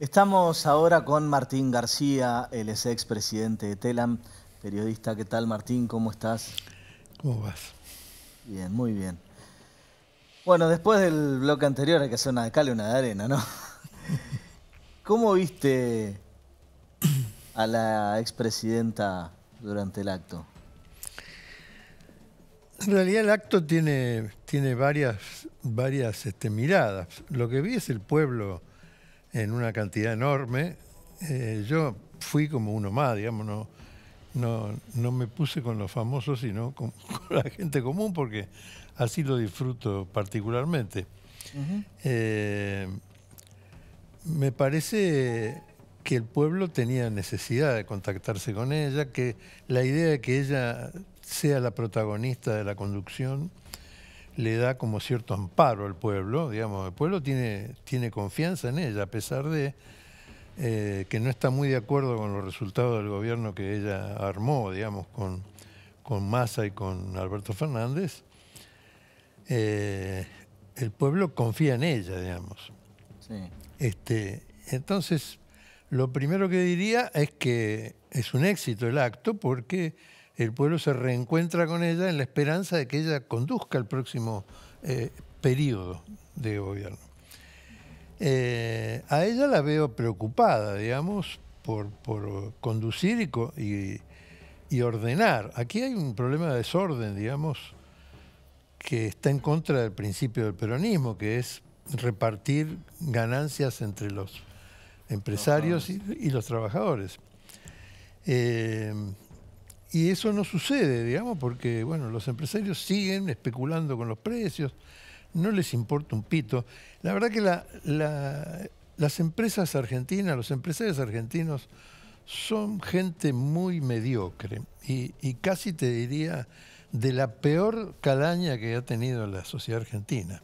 Estamos ahora con Martín García, el ex presidente de Telam, periodista. ¿Qué tal, Martín? ¿Cómo estás? ¿Cómo vas? Bien, muy bien. Bueno, después del bloque anterior hay que hacer una de cal y una de arena, ¿no? ¿Cómo viste a la expresidenta durante el acto? En realidad el acto tiene, tiene varias, varias este, miradas. Lo que vi es el pueblo en una cantidad enorme. Eh, yo fui como uno más, digamos, no, me puse con los famosos, sino con, la gente común, porque así lo disfruto particularmente. Eh, me parece que el pueblo tenía necesidad de contactarse con ella, que la idea de que ella sea la protagonista de la conducción le da como cierto amparo al pueblo, digamos, el pueblo tiene, tiene confianza en ella, a pesar de eh, que no está muy de acuerdo con los resultados del gobierno que ella armó, digamos, con, con Massa y con Alberto Fernández, eh, el pueblo confía en ella, digamos. Este, entonces, lo primero que diría es que es un éxito el acto porque el pueblo se reencuentra con ella en la esperanza de que ella conduzca el próximo eh, periodo de gobierno. Eh, a ella la veo preocupada, digamos, por, conducir y, y, ordenar. Aquí hay un problema de desorden, digamos, que está en contra del principio del peronismo, que es repartir ganancias entre los empresarios y, los trabajadores. Eh, y eso no sucede, digamos, porque bueno, los empresarios siguen especulando con los precios, no les importa un pito. La verdad que las empresas argentinas, los empresarios argentinos son gente muy mediocre y, y, casi te diría de la peor calaña que ha tenido la sociedad argentina.